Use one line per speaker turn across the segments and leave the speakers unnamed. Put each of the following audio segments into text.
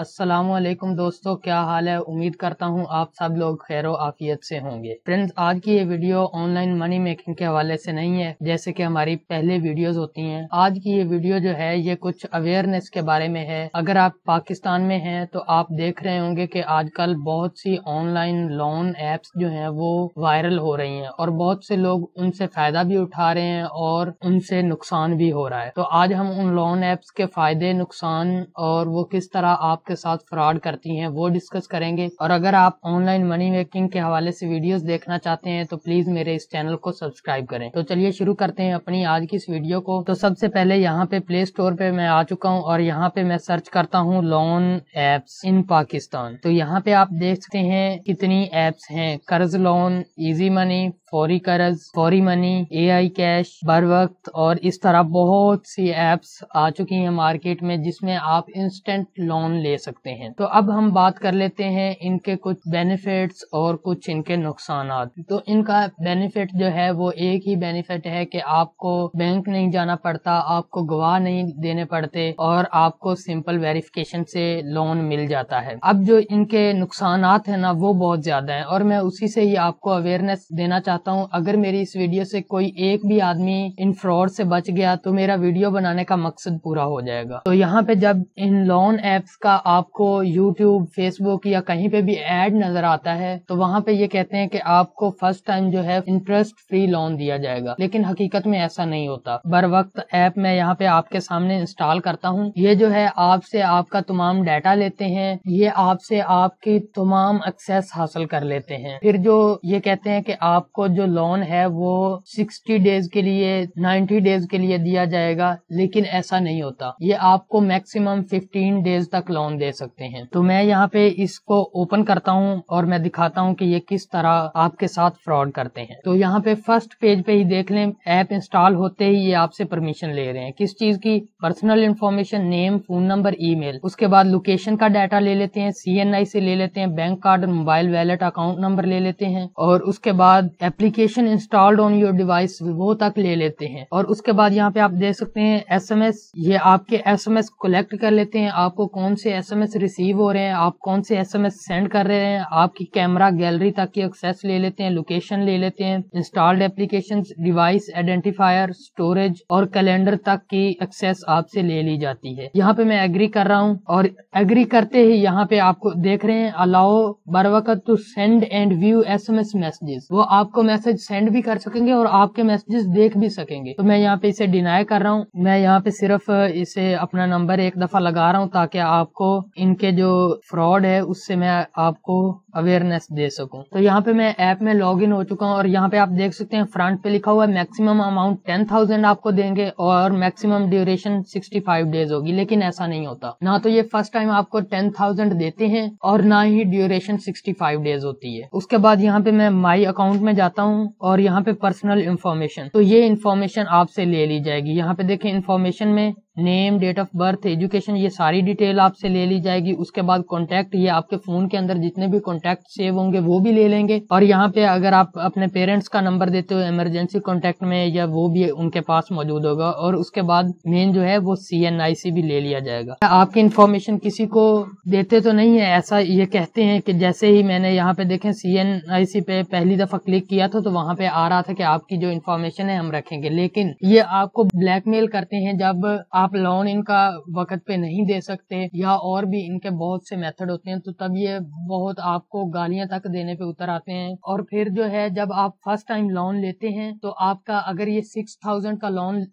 असलम दोस्तों क्या हाल है उम्मीद करता हूँ आप सब लोग खैर आफियत से होंगे फ्रेंड्स आज की ये वीडियो ऑनलाइन मनी मेकिंग के हवाले से नहीं है जैसे कि हमारी पहले वीडियोस होती हैं आज की ये वीडियो जो है ये कुछ अवेयरनेस के बारे में है अगर आप पाकिस्तान में हैं तो आप देख रहे होंगे कि आजकल बहुत सी ऑनलाइन लोन एप्स जो है वो वायरल हो रही है और बहुत से लोग उनसे फायदा भी उठा रहे हैं और उनसे नुकसान भी हो रहा है तो आज हम उन लोन एप्स के फायदे नुकसान और वो किस तरह आप आपके साथ फ्रॉड करती हैं वो डिस्कस करेंगे और अगर आप ऑनलाइन मनी मेकिंग के हवाले से वीडियोस देखना चाहते हैं तो प्लीज मेरे इस चैनल को सब्सक्राइब करें तो चलिए शुरू करते हैं अपनी आज की इस वीडियो को तो सबसे पहले यहाँ पे प्ले स्टोर पे मैं आ चुका हूँ और यहाँ पे मैं सर्च करता हूँ लोन एप्स इन पाकिस्तान तो यहाँ पे आप देख सकते हैं कितनी एप्स है कर्ज लोन इजी मनी फौरी कर्ज फौरी मनी ए आई कैश बर वक्त और इस तरह बहुत सी एप्स आ चुकी हैं मार्केट में जिसमें आप इंस्टेंट लोन ले सकते हैं तो अब हम बात कर लेते हैं इनके कुछ बेनिफिट्स और कुछ इनके नुकसान तो इनका बेनिफिट जो है वो एक ही बेनिफिट है कि आपको बैंक नहीं जाना पड़ता आपको गवाह नहीं देने पड़ते और आपको सिंपल वेरिफिकेशन से लोन मिल जाता है अब जो इनके नुकसान है ना वो बहुत ज्यादा है और मैं उसी से ही आपको अवेयरनेस देना चाहता हूँ अगर मेरी इस वीडियो से कोई एक भी आदमी इन फ्रॉड से बच गया तो मेरा वीडियो बनाने का मकसद पूरा हो जाएगा तो यहाँ पे जब इन लोन एप्स का आपको यूट्यूब फेसबुक या कहीं पे भी एड नजर आता है तो वहाँ पे ये कहते हैं कि आपको फर्स्ट टाइम जो है इंटरेस्ट फ्री लोन दिया जाएगा लेकिन हकीकत में ऐसा नहीं होता बर वक्त ऐप मैं यहाँ पे आपके सामने इंस्टॉल करता हूँ ये जो है आपसे आपका तमाम डाटा लेते हैं ये आपसे आपकी तमाम एक्सेस हासिल कर लेते हैं फिर जो ये कहते हैं कि आपको जो लोन है वो सिक्सटी डेज के लिए नाइन्टी डेज के लिए दिया जाएगा लेकिन ऐसा नहीं होता ये आपको मैक्सिमम फिफ्टीन डेज तक लोन दे सकते हैं तो मैं यहाँ पे इसको ओपन करता हूँ और मैं दिखाता हूँ कि ये किस तरह आपके साथ फ्रॉड करते हैं तो यहाँ पे फर्स्ट पेज पे ही देख लें ऐप इंस्टॉल होते ही ये आपसे परमिशन ले रहे हैं किस चीज की personal information name phone number email उसके बाद लोकेशन का डाटा ले लेते हैं आई से ले लेते हैं bank card mobile wallet account number ले लेते हैं और उसके बाद application installed on your device वो तक ले लेते हैं और उसके बाद यहाँ पे आप देख सकते हैं एस ये आपके एस कलेक्ट कर लेते हैं आपको कौन से एस एसएमएस रिसीव हो रहे हैं आप कौन से एसएमएस सेंड कर रहे हैं आपकी कैमरा गैलरी तक की एक्सेस ले लेते हैं लोकेशन ले लेते हैं installed application device identifier storage और कैलेंडर तक की एक्सेस आपसे ले ली जाती है यहाँ पे मैं एग्री कर रहा हूँ और एग्री करते ही यहाँ पे आपको देख रहे हैं अलाओ बर वक्त to send and view S M S messages वो आपको मैसेज सेंड भी कर सकेंगे और आपके मैसेजेस देख भी सकेंगे तो मैं यहाँ पे इसे डिनाई कर रहा हूँ मैं यहाँ पे सिर्फ इसे अपना नंबर एक दफा लगा रहा हूँ ताकि आपको इनके जो फ्रॉड है उससे मैं आपको अवेयरनेस दे सकूं तो यहाँ पे मैं ऐप में लॉग इन हो चुका हूँ और यहाँ पे आप देख सकते हैं फ्रंट पे लिखा हुआ है मैक्सिमम अमाउंट टेन थाउजेंड आपको देंगे और maximum duration sixty five days होगी लेकिन ऐसा नहीं होता ना तो ये फर्स्ट टाइम आपको टेन थाउजेंड देते हैं और ना ही ड्यूरेशन सिक्सटी फाइव डेज होती है उसके बाद यहाँ पे मैं माई अकाउंट में जाता हूँ और यहाँ पे पर्सनल इन्फॉर्मेशन तो ये इन्फॉर्मेशन आपसे ले ली जाएगी यहाँ पे देखे इन्फॉर्मेशन में name date of birth education ये सारी डिटेल आपसे ले ली जाएगी उसके बाद कॉन्टैक्ट ये आपके फोन के अंदर जितने भी कॉन्टैक्ट सेव होंगे वो भी ले लेंगे और यहाँ पे अगर आप अपने पेरेंट्स का नंबर देते हो इमरजेंसी कॉन्टैक्ट में या वो भी उनके पास मौजूद होगा और उसके बाद मेन जो है वो सी एन आई सी भी ले लिया जाएगा आपकी इन्फॉर्मेशन किसी को देते तो नहीं है ऐसा ये कहते हैं कि जैसे ही मैंने यहाँ पे देखे सी एन आई सी पे पहली दफा क्लिक किया था तो वहाँ पे आ रहा था कि आपकी जो इन्फॉर्मेशन है हम रखेंगे लेकिन ये आपको ब्लैकमेल करते हैं जब आप आप लोन इनका वक्त पे नहीं दे सकते या और भी इनके बहुत से मेथड होते हैं तो तब ये बहुत आपको गालियां तक देने पे उतर आते हैं और फिर जो है जब आप फर्स्ट टाइम लोन लेते हैं तो आपका अगर ये सिक्स थाउजेंड का लोन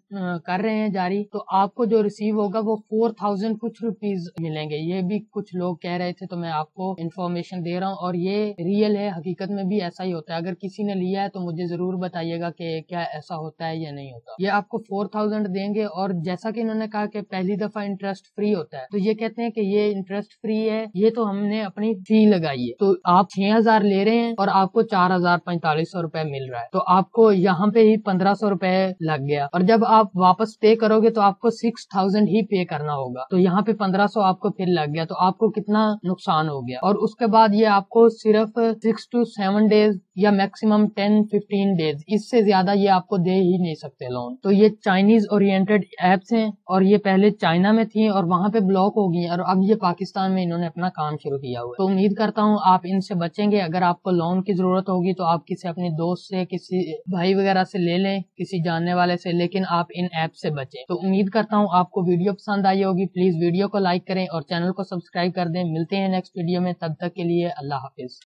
कर रहे हैं जारी तो आपको जो रिसीव होगा वो फोर थाउजेंड कुछ रुपीज मिलेंगे ये भी कुछ लोग कह रहे थे तो मैं आपको इन्फॉर्मेशन दे रहा हूँ और ये रियल है हकीकत में भी ऐसा ही होता है अगर किसी ने लिया है तो मुझे जरूर बताइएगा कि क्या ऐसा होता है या नहीं होता ये आपको फोर थाउजेंड देंगे और जैसा कि इन्होंने आपने कहा कि पहली दफा इंटरेस्ट फ्री होता है तो ये कहते हैं कि ये इंटरेस्ट फ्री है ये तो हमने अपनी फी लगाई है तो आप छह हजार ले रहे हैं और आपको चार हजार पैंतालीस सौ रूपये मिल रहा है तो आपको यहाँ पे ही पंद्रह सौ रूपये लग गया और जब आप वापस पे करोगे तो आपको सिक्स थाउजेंड ही पे करना होगा तो यहाँ पे पंद्रह सौ आपको फिर लग गया तो आपको कितना नुकसान हो गया और उसके बाद ये आपको सिर्फ सिक्स टू सेवन डेज या मैक्सिमम टेन फिफ्टीन डेज इससे ज्यादा ये आपको दे ही नहीं सकते लोन तो ये चाइनीज ओरिएंटेड एप्स हैं और ये पहले चाइना में थी और वहाँ पे ब्लॉक हो गई और अब ये पाकिस्तान में इन्होंने अपना काम शुरू किया हुआ तो उम्मीद करता हूँ आप इनसे बचेंगे अगर आपको लोन की जरूरत होगी तो आप किसी अपने दोस्त से किसी भाई वगैरह से ले लें किसी जानने वाले से लेकिन आप इन ऐप से बचें तो उम्मीद करता हूँ आपको वीडियो पसंद आई होगी प्लीज वीडियो को लाइक करें और चैनल को सब्सक्राइब कर दें मिलते हैं नेक्स्ट वीडियो में तब तक के लिए अल्लाह हाफिज